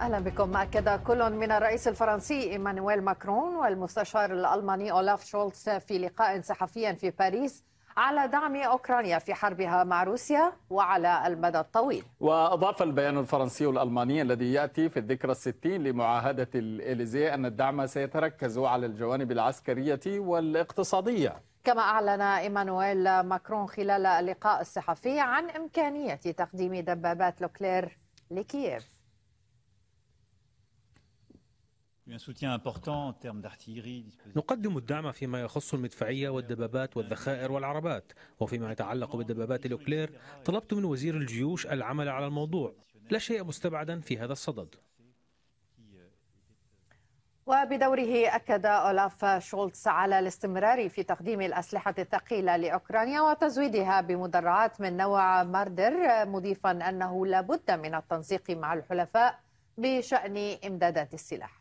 اهلا بكم اكد كل من الرئيس الفرنسي ايمانويل ماكرون والمستشار الالماني اولاف شولتز في لقاء صحفي في باريس على دعم اوكرانيا في حربها مع روسيا وعلى المدى الطويل. واضاف البيان الفرنسي الالماني الذي ياتي في الذكرى الستين لمعاهده الاليزيه ان الدعم سيتركز على الجوانب العسكريه والاقتصاديه. كما اعلن ايمانويل ماكرون خلال اللقاء الصحفي عن امكانيه تقديم دبابات لوكلير لكييف. نقدم الدعم فيما يخص المدفعية والدبابات والذخائر والعربات وفيما يتعلق بالدبابات الأوكلير طلبت من وزير الجيوش العمل على الموضوع لا شيء مستبعدا في هذا الصدد وبدوره أكد أولاف شولتز على الاستمرار في تقديم الأسلحة الثقيلة لأوكرانيا وتزويدها بمدرعات من نوع ماردر مضيفا أنه لابد من التنسيق مع الحلفاء بشأن إمدادات السلاح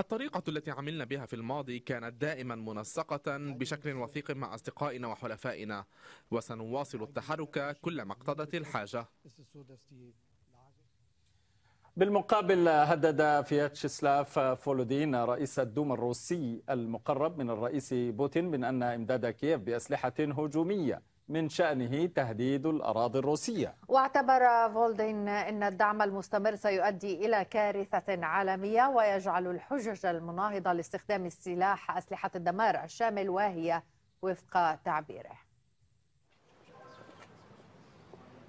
الطريقة التي عملنا بها في الماضي كانت دائما منسقة بشكل وثيق مع أصدقائنا وحلفائنا وسنواصل التحرك كلما اقتضت الحاجة بالمقابل هدد فياتشيسلاف فولودين رئيس الدوما الروسي المقرب من الرئيس بوتين من أن إمداد كييف بأسلحة هجومية من شأنه تهديد الأراضي الروسية واعتبر فولدين أن الدعم المستمر سيؤدي إلى كارثة عالمية ويجعل الحجج المناهضة لاستخدام السلاح أسلحة الدمار الشامل واهية وفق تعبيره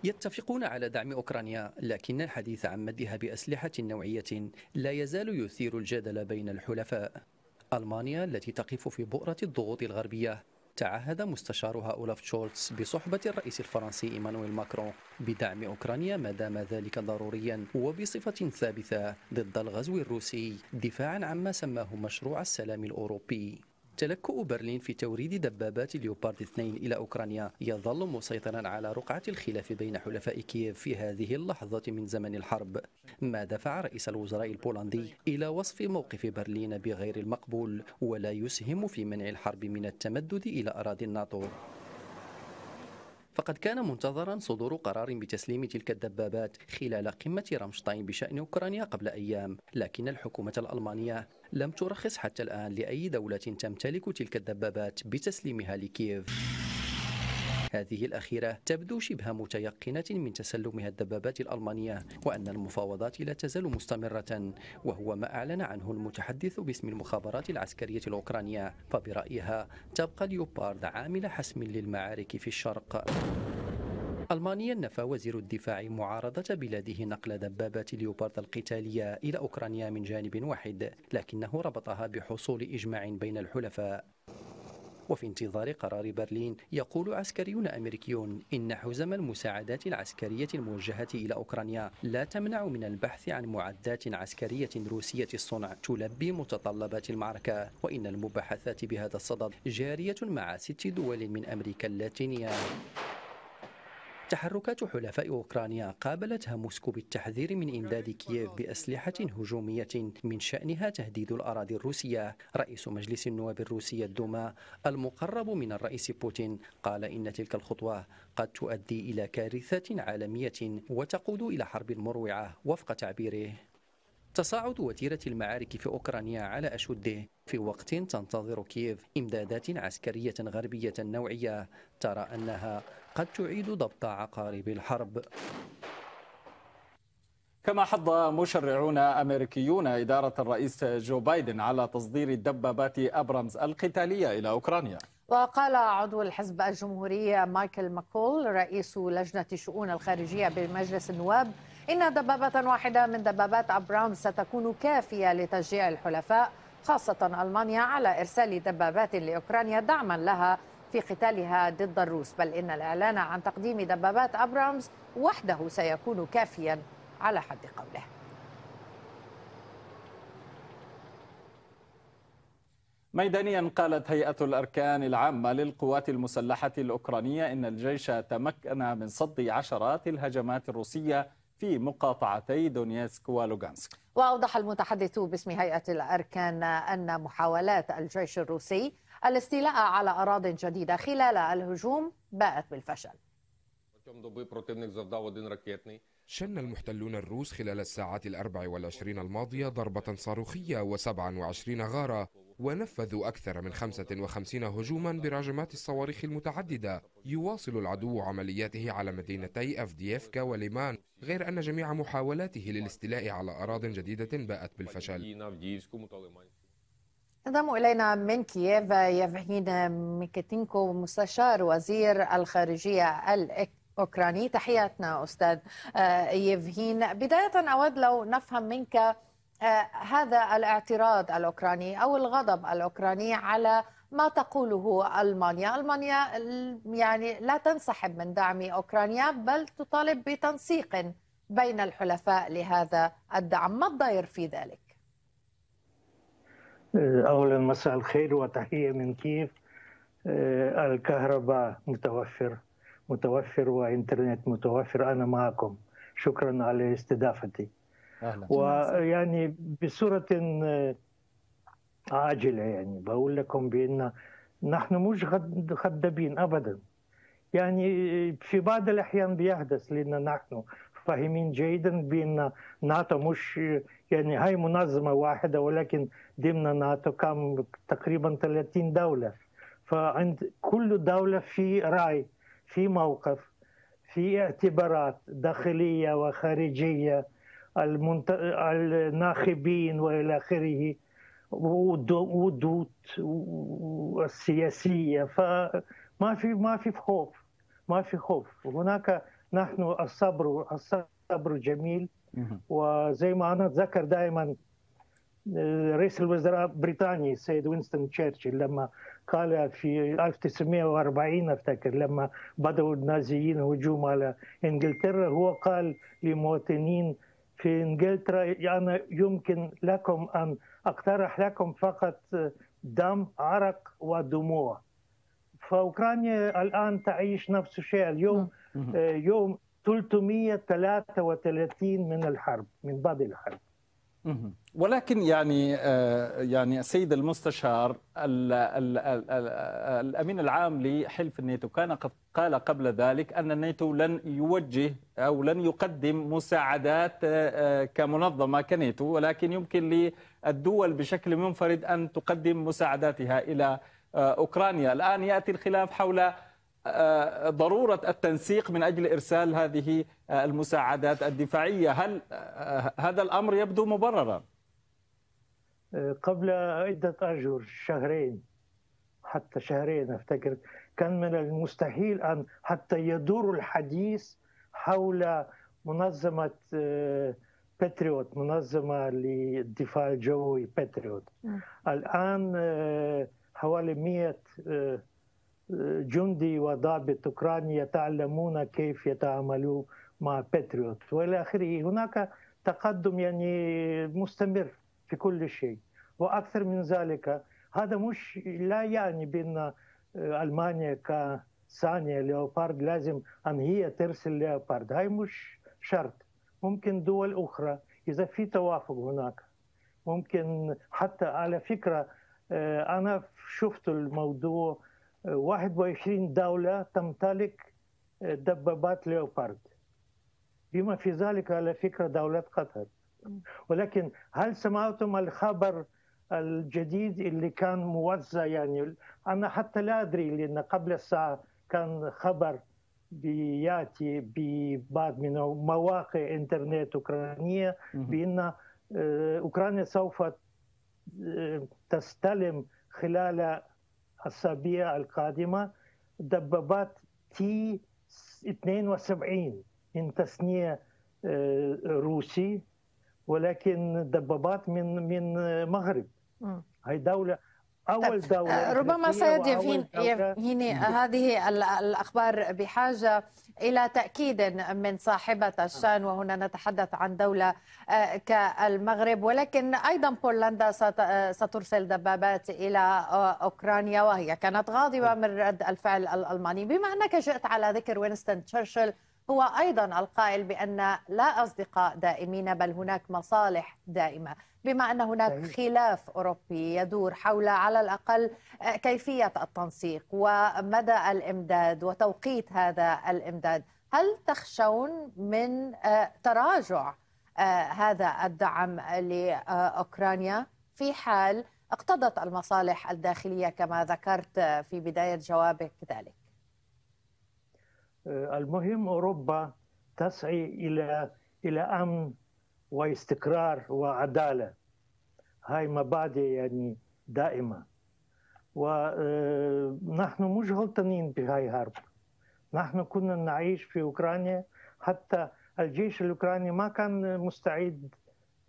يتفقون على دعم أوكرانيا لكن الحديث عن مدها بأسلحة نوعية لا يزال يثير الجدل بين الحلفاء ألمانيا التي تقف في بؤرة الضغوط الغربية تعهد مستشارها أولاف شولتس بصحبة الرئيس الفرنسي إيمانويل ماكرون بدعم أوكرانيا ما دام ذلك ضروريا وبصفة ثابتة ضد الغزو الروسي دفاعا عما سماه مشروع السلام الأوروبي تلكؤ برلين في توريد دبابات ليوبارد 2 إلى أوكرانيا يظل مسيطرا على رقعة الخلاف بين حلفاء كييف في هذه اللحظة من زمن الحرب ما دفع رئيس الوزراء البولندي إلى وصف موقف برلين بغير المقبول ولا يسهم في منع الحرب من التمدد إلى أراضي الناتو فقد كان منتظرا صدور قرار بتسليم تلك الدبابات خلال قمة رامشتاين بشأن أوكرانيا قبل أيام لكن الحكومة الألمانية لم ترخص حتى الآن لأي دولة تمتلك تلك الدبابات بتسليمها لكييف هذه الأخيرة تبدو شبه متيقنة من تسلمها الدبابات الألمانية وأن المفاوضات لا تزال مستمرة وهو ما أعلن عنه المتحدث باسم المخابرات العسكرية الأوكرانية فبرأيها تبقى ليوبارد عامل حسم للمعارك في الشرق ألمانيا نفى وزير الدفاع معارضة بلاده نقل دبابات ليوبارد القتالية إلى أوكرانيا من جانب واحد لكنه ربطها بحصول إجماع بين الحلفاء وفي انتظار قرار برلين يقول عسكريون أمريكيون إن حزم المساعدات العسكرية الموجهة إلى أوكرانيا لا تمنع من البحث عن معدات عسكرية روسية الصنع تلبي متطلبات المعركة وإن المباحثات بهذا الصدد جارية مع ست دول من أمريكا اللاتينية تحركات حلفاء أوكرانيا قابلتها موسكو بالتحذير من إمداد كييف بأسلحة هجومية من شأنها تهديد الأراضي الروسية رئيس مجلس النواب الروسي الدوما المقرب من الرئيس بوتين قال إن تلك الخطوة قد تؤدي إلى كارثة عالمية وتقود إلى حرب مروعة وفق تعبيره تصاعد وتيرة المعارك في أوكرانيا على أشده في وقت تنتظر كييف إمدادات عسكرية غربية نوعية ترى أنها قد تعيد ضبط عقارب الحرب كما حض مشرعون امريكيون اداره الرئيس جو بايدن على تصدير الدبابات ابرامز القتاليه الى اوكرانيا وقال عضو الحزب الجمهوري مايكل ماكول رئيس لجنه الشؤون الخارجيه بمجلس النواب ان دبابه واحده من دبابات ابرامز ستكون كافيه لتشجيع الحلفاء خاصه المانيا على ارسال دبابات لاوكرانيا دعما لها في قتالها ضد الروس بل إن الإعلان عن تقديم دبابات أبرامز وحده سيكون كافيا على حد قوله ميدانيا قالت هيئة الأركان العامة للقوات المسلحة الأوكرانية إن الجيش تمكن من صد عشرات الهجمات الروسية في مقاطعتي دونيسك ولوغانسك وأوضح المتحدث باسم هيئة الأركان أن محاولات الجيش الروسي الاستيلاء على أراض جديدة خلال الهجوم باءت بالفشل شن المحتلون الروس خلال الساعات الأربع والعشرين الماضية ضربة صاروخية وسبعة وعشرين غارة ونفذوا أكثر من 55 هجوما براجمات الصواريخ المتعددة يواصل العدو عملياته على مدينتي أفدييفكا وليمان غير أن جميع محاولاته للاستيلاء على أراض جديدة باءت بالفشل انضم الينا من كييف يفهين ميكاتينكو مستشار وزير الخارجيه الاوكراني تحياتنا استاذ آه، يفهين بدايه اود لو نفهم منك آه، هذا الاعتراض الاوكراني او الغضب الاوكراني على ما تقوله المانيا، المانيا يعني لا تنسحب من دعم اوكرانيا بل تطالب بتنسيق بين الحلفاء لهذا الدعم، ما الضير في ذلك؟ آه، أولا مساء الخير وتحية من كيف آه، الكهرباء متوفر متوفر وإنترنت متوفر أنا معكم شكرا على استضافتي أهلا. ويعني بصورة آه، عاجلة يعني بقول لكم بأن نحن مش خدابين أبدا يعني في بعض الأحيان بيحدث لأن نحن فاهمين جيدا بأن ناتو مش يعني هاي منظمه واحده ولكن ضمن ناتو كم تقريبا 30 دوله فعند كل دوله في راي في موقف في اعتبارات داخليه وخارجيه المنت... الناخبين والى اخره ودود السياسيه فما في ما في خوف ما في خوف هناك نحن الصبر الصبر جميل وزي ما انا اتذكر دائما آه، رئيس الوزراء البريطاني السيد وينستون تشرشل لما قال في 1940 افتكر لما بدأوا النازيين هجوم على انجلترا هو قال لمواطنين في انجلترا يعني يمكن لكم ان اقترح لكم فقط دم عرق ودموع فاوكرانيا الان تعيش نفس الشيء اليوم آه، يوم 333 من الحرب من بعد الحرب ولكن يعني آه، يعني السيد المستشار ال ال الامين العام لحلف الناتو كان قد قال قبل ذلك ان الناتو لن يوجه او لن يقدم مساعدات آه، آه، كمنظمه كناتو ولكن يمكن للدول بشكل منفرد ان تقدم مساعداتها الى اوكرانيا الان ياتي الخلاف حول ضرورة التنسيق من أجل إرسال هذه المساعدات الدفاعية هل هذا الأمر يبدو مبررا؟ قبل عدة أشهر شهرين حتى شهرين أفتكر كان من المستحيل أن حتى يدور الحديث حول منظمة باتريوت آه، منظمة للدفاع الجوي باتريوت نعم. الآن آه، حوالي 100 جندي وضابط أوكراني يتعلمون كيف يتعاملوا مع باتريوت والى اخره هناك تقدم يعني مستمر في كل شيء واكثر من ذلك هذا مش لا يعني بان آه، المانيا كثانيه ليوبارد لازم ان هي ترسل ليوبارد هاي مش شرط ممكن دول اخرى اذا في توافق هناك ممكن حتى على فكره آه، انا شفت الموضوع 21 دولة تمتلك آه، دبابات ليوبارد بما في ذلك على فكرة دولة قطر ولكن هل سمعتم الخبر الجديد اللي كان موزع يعني أنا حتى لا أدري لأن قبل الساعة كان خبر بياتي ببعض من مواقع إنترنت أوكرانية بأن آه، أوكرانيا سوف آه، تستلم خلال الأسابيع القادمة دبابات تي 72 من تصنيع آه، روسي ولكن دبابات من من مغرب آه. هاي دولة طيب، أول دولة آه، ربما سيد يفيني إيه، هذه الأخبار بحاجة إلى تأكيد من صاحبة الشان وهنا نتحدث عن دولة آه، كالمغرب ولكن أيضا بولندا آه، سترسل دبابات إلى أوكرانيا وهي كانت غاضبة نعم. من رد الفعل الألماني بما أنك جئت على ذكر وينستون تشرشل هو أيضا القائل بأن لا أصدقاء دائمين بل هناك مصالح دائمة بما أن هناك خلاف أوروبي يدور حول على الأقل كيفية التنسيق ومدى الإمداد وتوقيت هذا الإمداد هل تخشون من آه، تراجع آه، هذا الدعم لأوكرانيا في حال اقتضت المصالح الداخلية كما ذكرت في بداية جوابك ذلك آه، المهم اوروبا تسعي الى الى امن واستقرار وعداله هاي مبادئ يعني دائمه ونحن آه، مش غلطانين بهاي الحرب نحن كنا نعيش في اوكرانيا حتى الجيش الاوكراني ما كان مستعد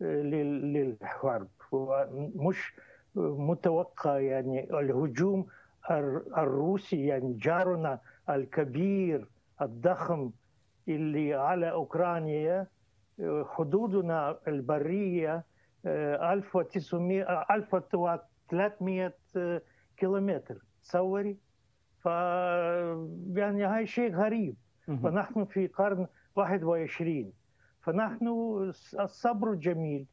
آه، للحرب ومش متوقع يعني الهجوم الروسي يعني جارنا الكبير الضخم اللي على أوكرانيا حدودنا البرية 1900 آه، 1300 آه، آه، كيلومتر تصوري ف يعني هاي شيء غريب فنحن في قرن 21 فنحن الصبر جميل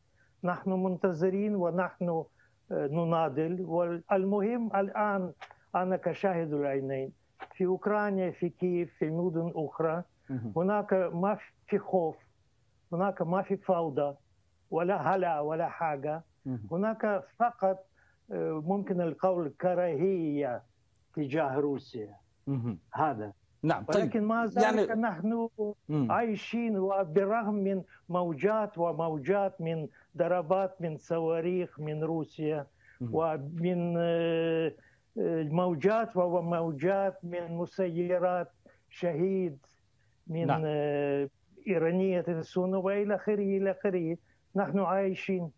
نحن منتظرين ونحن نناضل والمهم الآن أنا كشاهد العينين في اوكرانيا في كييف في مدن اخرى هناك ما في خوف هناك ما في فوضى ولا هلا ولا حاجه هناك فقط آه، ممكن القول كراهيه تجاه روسيا هذا نعم طيب. ولكن طيب. زال يعني... نحن عايشين وبرغم من موجات وموجات من ضربات من صواريخ من روسيا ومن آه، الموجات وهو موجات من مسيرات شهيد من نعم. آه، إيرانية السنة وإلى آخره إلى آخره نحن عايشين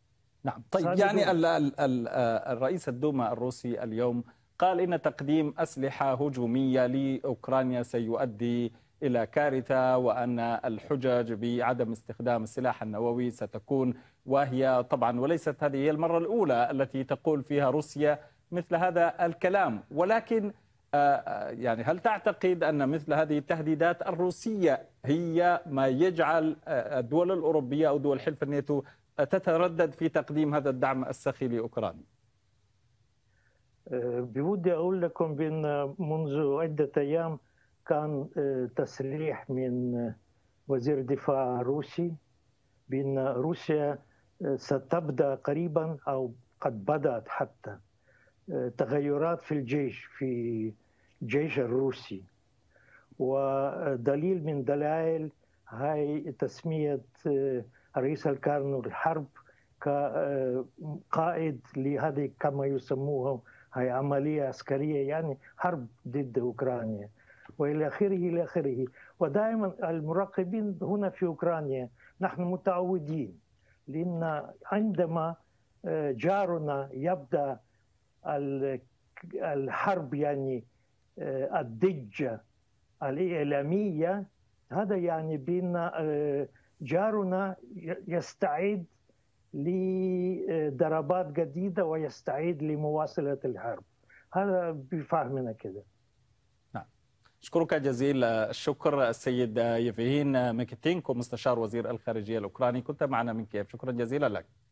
نعم طيب يعني آه، الرئيس الدوما الروسي اليوم قال إن تقديم أسلحة هجومية لأوكرانيا سيؤدي إلى كارثة وأن الحجج بعدم استخدام السلاح النووي ستكون واهية طبعا وليست هذه هي المرة الأولى التي تقول فيها روسيا مثل هذا الكلام ولكن آه، آه، يعني هل تعتقد أن مثل هذه التهديدات الروسية هي ما يجعل آه، الدول الأوروبية أو دول حلف الناتو تتردد في تقديم هذا الدعم السخي لأوكرانيا؟ بودي أقول لكم بأن منذ عدة أيام كان تصريح من وزير دفاع روسي بأن روسيا ستبدأ قريبا أو قد بدأت حتى تغيرات في الجيش في الجيش الروسي ودليل من دلائل هاي تسمية آه، رئيس الكارنو الحرب كقائد آه، لهذه كما يسموها هاي عملية عسكرية يعني حرب ضد أوكرانيا والى اخره الى اخره ودائما المراقبين هنا في اوكرانيا نحن متعودين لان عندما آه، جارنا يبدا الحرب يعني آه، الضجة الإعلامية هذا يعني بين آه، جارنا يستعد لضربات جديدة ويستعد لمواصلة الحرب هذا بفهمنا كده نعم. أشكرك جزيل الشكر السيد يفهين مكتينكو مستشار وزير الخارجية الأوكراني كنت معنا من كيف شكرا جزيلا لك